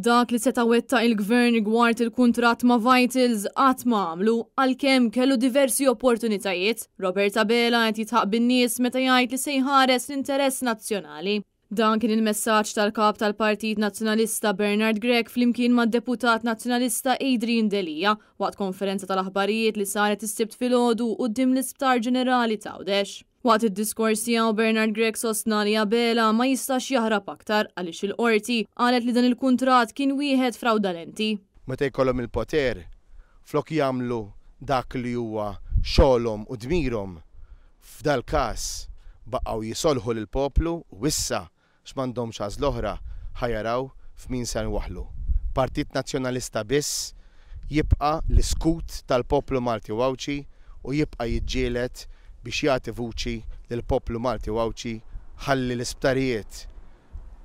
Dak li seta' wetta il-gvern gwart il kuntrat ma' Vitals qatt ma' għamlu għalkemm kellu diversi opportunitajiet, Roberta Bela qed jitħaq bin-nies meta jgħid li se l-interess nazzjonali. Dan kien il-messaġġ tal-kap tal-Partit Nazzjonalista Bernard Grek flimkien mad-deputat Nazzjonalista Adrian Delija waqt konferenza tal-aħbarijiet li saret is-sibt filgħodu quddiem l-Isptar Ġenerali Tawdex. Waqt id-diskors tiegħu Bernard Grek sostna li Abela ma jistax jaħrab aktar għaliex il-qorti qalet li dan il kuntrat kien wieħed fraudalenti. Meta jkollhom il-poter flok jagħmlu dak li huwa xogħolhom u dmirhom. f'dal każ baqgħu jisolħu lill poplu u issa x'mandhom xaż l-oħra ħajaraw f'min se waħlu. Partit Nazzjonalista biss jibqa l-iskut tal-poplu Malti Wawċi u jibqa jiġġielet biex jagħti vuċi lill poplu Malti u għawċi ħalli l-isptarijiet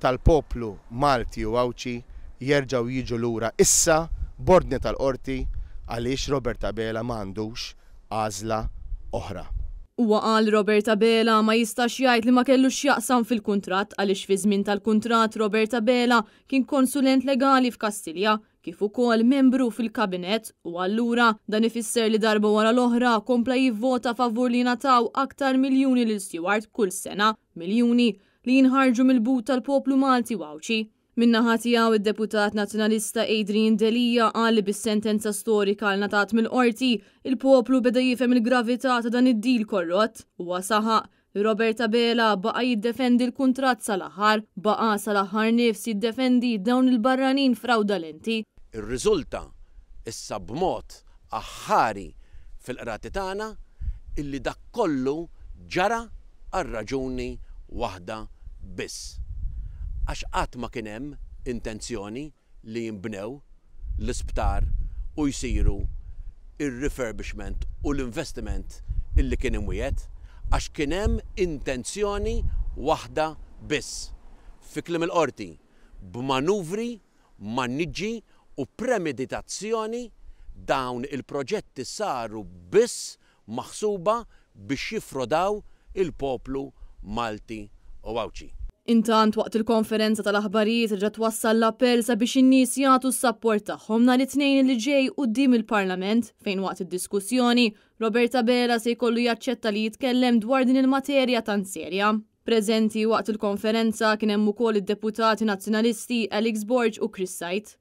tal-poplu Malti u għawċi jerġaw jiġu lura issa bordni tal-qorti għaliex Robert Abela m'għandux għażla oħra. Huwa qal Roberta Bela ma jistax jgħid li ma kellux jaqsam fil-kuntratt għaliex fi żmien tal-kuntratt Roberta Bela kien konsulent legali f'Kastilja kif ukoll membru fil-kabinet u allura dan ifisser li darba wara l-oħra kompla jivvota favur li nataw aktar miljuni l Stewart kull sena, miljuni li jinħarġu mill-but tal-poplu Malti wawċi. Minnaħa tiegħu id-deputat nazzjonalista Adrian Delija għalli bis-sentenza storika l natat mill-qorti, il-poplu beda jifhem il-gravità ta' dan id-dil korrott u saħaq Roberta Bela baqa jiddefendi l-kontrat sal-aħħar, baqa sal-aħħar nifs jiddefendi dawn il-barranin fraudalenti Ir-riżulta issa b'mod aħħari fil-qrati tagħna illi dak kollu ġara għal raġuni waħda biss. Għax qatt ma kien hemm intenzjoni li jinbnew l-isptar u jsiru ir refurbishment u l-investiment illi kien imwiet għax kien hemm intenzjoni waħda biss. Fi klim il-qorti b'manuvri, maniġġi u premeditazzjoni dawn il-proġetti saru biss maħsuba biex jifrodaw il-poplu Malti u Awċi. Intant waqt il-konferenza tal-aħbarijiet ġat wassal l-appell sabiex in-nies jagħtu s-sapport tagħhom nhar it-tnejn li ġej quddiem il-Parlament fejn waqt id-diskussjoni Roberta Bela se jkollu jaċċetta li jitkellem dwar din il-materja tan serja. Preżenti waqt il-konferenza kien hemm ukoll id-deputati nazzjonalisti Alex Borg u Chris Sajt.